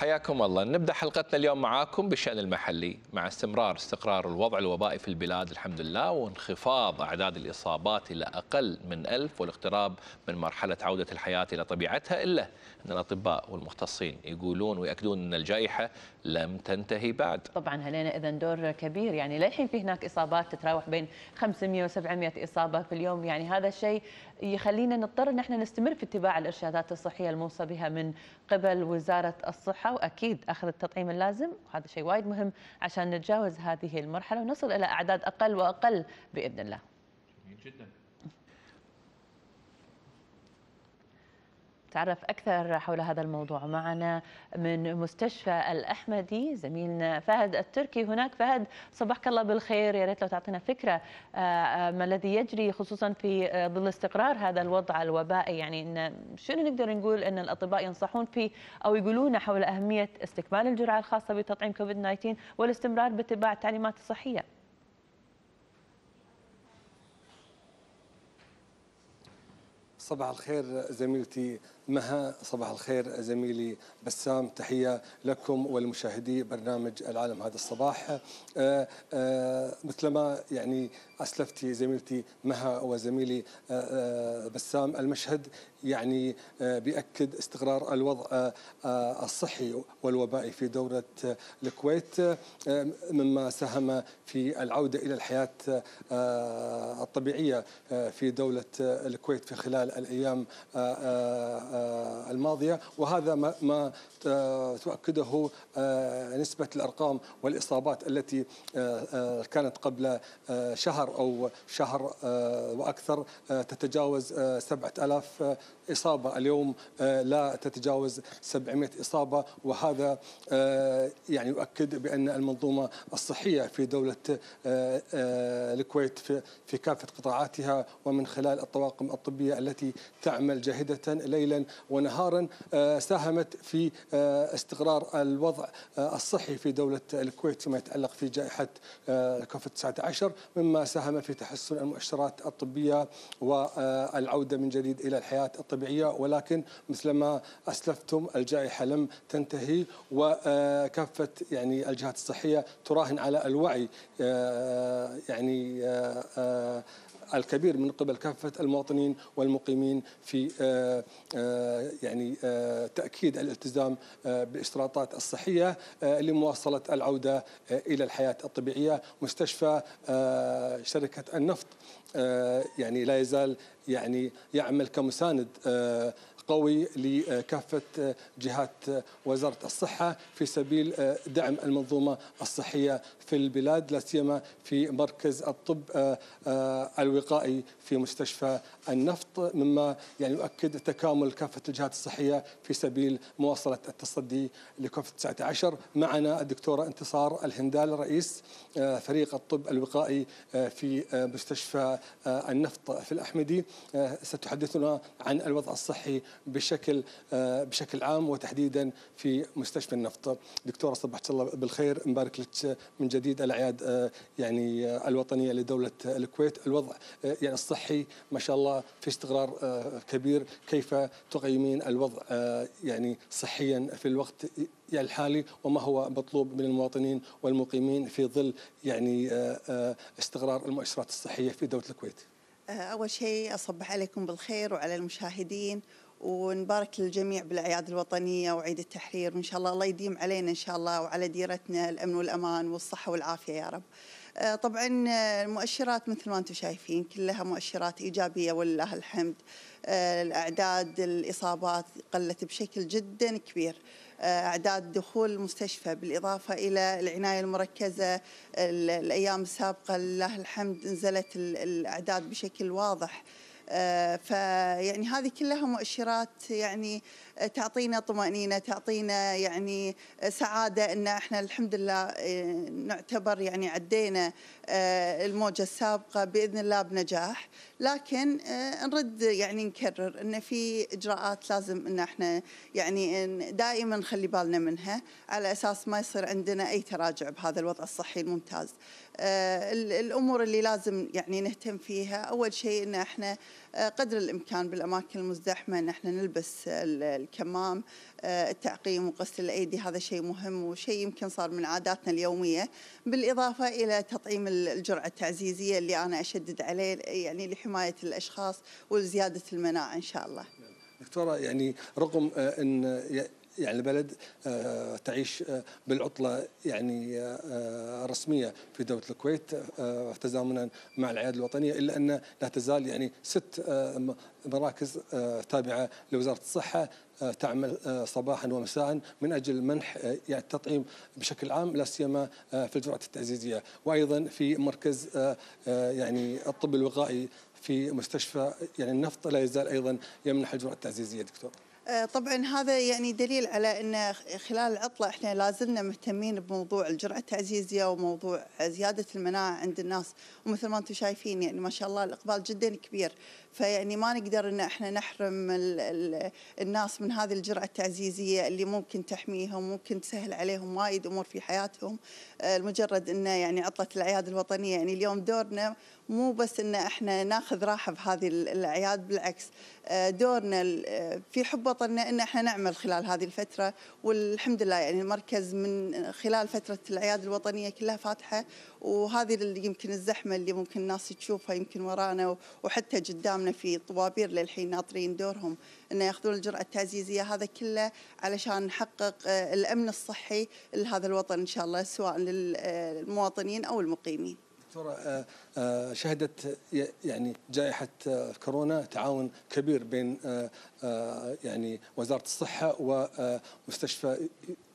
حياكم الله نبدا حلقتنا اليوم معاكم بالشان المحلي مع استمرار استقرار الوضع الوبائي في البلاد الحمد لله وانخفاض اعداد الاصابات الى اقل من ألف والاقتراب من مرحله عوده الحياه الى طبيعتها الا ان الاطباء والمختصين يقولون وياكدون ان الجائحه لم تنتهي بعد. طبعا هلينا اذا دور كبير يعني للحين في هناك اصابات تتراوح بين 500 و700 اصابه في اليوم يعني هذا الشيء يخلينا نضطر ان احنا نستمر في اتباع الارشادات الصحيه الموصى بها من قبل وزاره الصحه الصحة وأكيد أخذ التطعيم اللازم وهذا شيء وايد مهم عشان نتجاوز هذه المرحلة ونصل إلى أعداد أقل وأقل بإذن الله جميل جدا تعرف أكثر حول هذا الموضوع معنا من مستشفى الأحمدي زميلنا فهد التركي هناك فهد صباحك الله بالخير يا ريت لو تعطينا فكرة آه، آه، ما الذي يجري خصوصا في آه، ظل استقرار هذا الوضع الوبائي يعني إن شنو نقدر نقول أن الأطباء ينصحون فيه أو يقولون حول أهمية استكمال الجرعة الخاصة بتطعيم كوفيد 19 والاستمرار باتباع التعليمات الصحية صباح الخير زميلتي مها صباح الخير زميلي بسام تحية لكم ولمشاهدي برنامج العالم هذا الصباح آآ آه، آآ آه، مثلما يعني أسلفتي زميلتي مها وزميلي آه، بسام المشهد يعني بيأكد استقرار الوضع الصحي والوبائي في دولة الكويت مما ساهم في العودة إلى الحياة الطبيعية في دولة الكويت في خلال الأيام الماضية وهذا ما تؤكده آه، نسبة الأرقام والإصابات التي آه، آه، كانت قبل شهر أو شهر وأكثر تتجاوز 7000 إصابة اليوم لا تتجاوز 700 إصابة وهذا يعني يؤكد بأن المنظومة الصحية في دولة الكويت في كافة قطاعاتها ومن خلال الطواقم الطبية التي تعمل جاهدة ليلا ونهارا مقارن آه، ساهمت في آه، استقرار الوضع آه، الصحي في دولة الكويت فيما يتعلق في جائحة كوفيد 19 مما ساهم في تحسن المؤشرات الطبية والعودة من جديد إلى الحياة الطبيعية ولكن مثلما أسلفتم الجائحة لم تنتهي وكافة يعني الجهات الصحية تراهن على الوعي يعني الكبير من قبل كافة المواطنين والمقيمين في آه، آه، يعني آه، تأكيد الالتزام بالاشتراطات الصحية لمواصلة العودة إلى الحياة الطبيعية مستشفى شركة النفط يعني لا يزال يعني يعمل كمساند قوي لكافة جهات وزارة الصحة في سبيل دعم المنظومة الصحية في البلاد لا سيما في مركز الطب آه، آه، الوقائي في مستشفى النفط مما يعني يؤكد تكامل كافة الجهات الصحية في سبيل مواصلة التصدي لكوفيد 19 معنا الدكتورة انتصار الهندال رئيس آه، فريق الطب الوقائي في مستشفى النفط في الأحمدي ستحدثنا عن الوضع الصحي بشكل آه، بشكل عام وتحديدا في مستشفى النفط دكتوره صبحت الله بالخير مبارك لك من جديد الاعياد آه، يعني آه، الوطنيه لدوله الكويت الوضع يعني الصحي ما شاء الله في استقرار كبير كيف تقيمين الوضع يعني صحيا في الوقت يعني الحالي وما هو مطلوب من المواطنين والمقيمين في ظل يعني استقرار المؤشرات الصحيه في دوله الكويت. اول شيء اصبح عليكم بالخير وعلى المشاهدين ونبارك للجميع بالاعياد الوطنيه وعيد التحرير وان شاء الله الله يديم علينا ان شاء الله وعلى ديرتنا الامن والامان والصحه والعافيه يا رب. آه، طبعا آه، المؤشرات مثل ما انتم شايفين كلها مؤشرات ايجابيه ولله الحمد. آه، الاعداد الاصابات قلت بشكل جدا كبير. اعداد دخول المستشفى بالاضافه الى العنايه المركزه الايام السابقه لله الحمد نزلت الاعداد بشكل واضح. آه، فيعني هذه كلها مؤشرات يعني آه، تعطينا طمأنينة تعطينا يعني آه، سعادة أن احنا الحمد لله نعتبر يعني عدينا الموجة السابقة بإذن الله بنجاح لكن نرد يعني نكرر أن في إجراءات لازم أن احنا يعني دائما نخلي بالنا منها على أساس ما يصير عندنا أي تراجع بهذا الوضع الصحي الممتاز آه، الامور اللي لازم يعني نهتم فيها اول شيء ان احنا آه، قدر الامكان بالاماكن المزدحمه ان احنا نلبس الكمام آه، التعقيم وغسل الايدي هذا شيء مهم وشيء يمكن صار من عاداتنا اليوميه بالاضافه الى تطعيم الجرعه التعزيزيه اللي انا اشدد عليه يعني لحمايه الاشخاص ولزياده المناعه ان شاء الله. دكتوره يعني رغم ان يعني البلد آه، تعيش آه، بالعطلة يعني آه، رسمية في دولة الكويت تزامنا مع العيادة الوطنية إلا أن لا تزال يعني ست مراكز تابعة لوزارة الصحة تعمل صباحا ومساء من اجل منح يعني التطعيم بشكل عام لا سيما في الجرعات التعزيزيه، وايضا في مركز يعني الطب الوقائي في مستشفى يعني النفط لا يزال ايضا يمنح الجرعه التعزيزيه دكتور. آه، طبعا هذا يعني دليل على ان خلال العطله احنا لازلنا مهتمين بموضوع الجرعه التعزيزيه وموضوع زياده المناعه عند الناس ومثل ما انتم شايفين يعني ما شاء الله الاقبال جدا كبير فيعني ما نقدر ان احنا نحرم الـ الـ الناس من هذه الجرعه التعزيزيه اللي ممكن تحميهم ممكن تسهل عليهم وايد امور في حياتهم المجرد آه، انه يعني عطله الاعياد الوطنيه يعني اليوم دورنا مو بس ان احنا ناخذ راحه بهذه الاعياد بالعكس آه، دورنا آه، في حب وطننا ان احنا نعمل خلال هذه الفتره والحمد لله يعني المركز من خلال فتره الاعياد الوطنيه كلها فاتحه وهذه اللي يمكن الزحمه اللي ممكن الناس تشوفها يمكن ورانا وحتى قدامنا في طوابير للحين ناطرين دورهم انه ياخذون الجرأه التعزيزيه هذا كله علشان نحقق آه، الامن الصحي لهذا الوطن ان شاء الله سواء للمواطنين او المقيمين دكتورة آه، آه، شهدت يعني جائحة آه، كورونا تعاون كبير بين يعني وزارة الصحة ومستشفى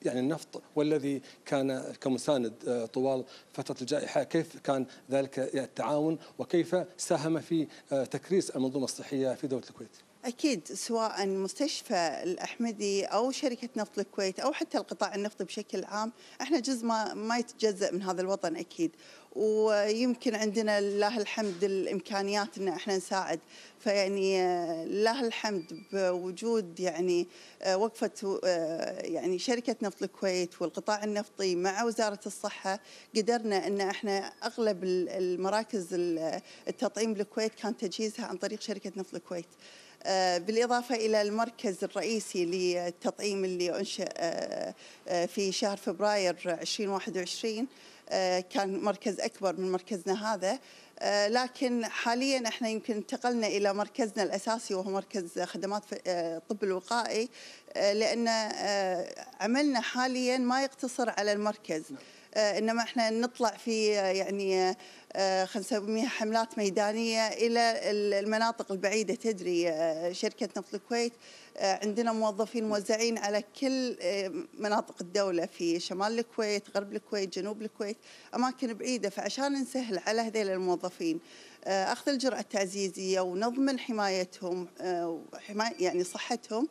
يعني النفط والذي كان كمساند طوال فترة الجائحة كيف كان ذلك التعاون وكيف ساهم في تكريس المنظومة الصحية في دولة الكويت؟ أكيد سواء مستشفى الأحمدي أو شركة نفط الكويت أو حتى القطاع النفطي بشكل عام إحنا جزء ما, ما يتجزأ من هذا الوطن أكيد ويمكن عندنا لله الحمد الإمكانيات إن إحنا نساعد فيعني لله الحمد بوجود يعني وقفة يعني شركة نفط الكويت والقطاع النفطي مع وزارة الصحة قدرنا إن إحنا أغلب المراكز التطعيم بالكويت كان تجهيزها عن طريق شركة نفط الكويت آه، بالإضافة إلى المركز الرئيسي للتطعيم اللي أنشئ آه، آه، في شهر فبراير 2021 كان مركز أكبر من مركزنا هذا لكن حاليا احنا يمكن انتقلنا الى مركزنا الاساسي وهو مركز خدمات الطب الوقائي لان عملنا حاليا ما يقتصر على المركز نعم. انما احنا نطلع في يعني آه، خلينا نسميها حملات ميدانيه الى المناطق البعيده تدري آه، شركه نفط الكويت آه، عندنا موظفين موزعين على كل مناطق الدوله في شمال الكويت، غرب الكويت، جنوب الكويت، اماكن بعيده فعشان نسهل على هذيل الموظفين اخذ الجرعه التعزيزيه ونضمن حمايتهم وحمايه يعني صحتهم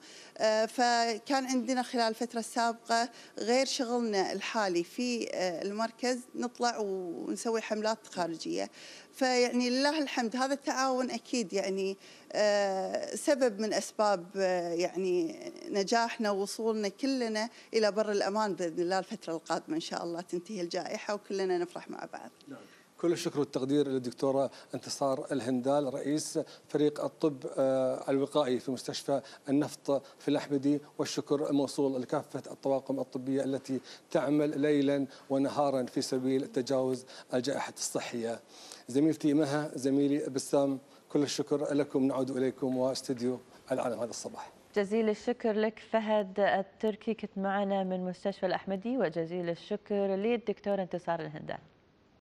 فكان عندنا خلال الفتره السابقه غير شغلنا الحالي في المركز نطلع ونسوي حملات خارجيه الخارجية فيعني لله الحمد هذا التعاون أكيد يعني آه، سبب من أسباب آه، يعني نجاحنا ووصولنا كلنا إلى بر الأمان بإذن الله الفترة القادمة إن شاء الله تنتهي الجائحة وكلنا نفرح مع بعض نعم. كل الشكر والتقدير للدكتورة انتصار الهندال رئيس فريق الطب آه، الوقائي في مستشفى النفط في الأحمدي والشكر موصول لكافة الطواقم الطبية التي تعمل ليلا ونهارا في سبيل تجاوز الجائحة الصحية زميلتي مها زميلي بسام كل الشكر لكم نعود إليكم واستديو العالم هذا الصباح جزيل الشكر لك فهد التركي كنت معنا من مستشفى الأحمدي وجزيل الشكر للدكتور انتصار الهندال